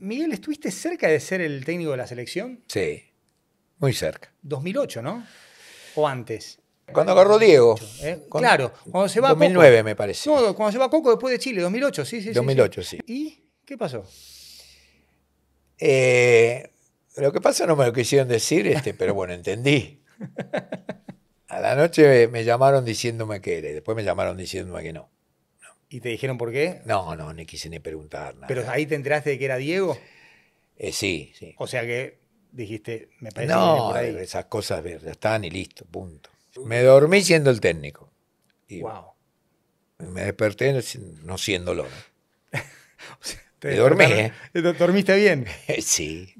Miguel, ¿estuviste cerca de ser el técnico de la selección? Sí, muy cerca. 2008, ¿no? ¿O antes? Cuando agarró Diego. ¿eh? claro, cuando se va 2009 Coco. me parece. No, cuando se va Coco después de Chile, 2008, sí, sí. 2008, sí. ¿Y qué pasó? Eh, lo que pasa no me lo quisieron decir, este, pero bueno, entendí. A la noche me llamaron diciéndome que era después me llamaron diciéndome que no. ¿Y te dijeron por qué? No, no, ni quise ni preguntar nada. ¿Pero ahí te enteraste de que era Diego? Eh, sí, sí. O sea que dijiste, me parece esas cosas ya están y listo, punto. Me dormí siendo el técnico. Y wow. Me desperté no siendo ¿no? te me dormí, ¿eh? ¿Dormiste bien? sí.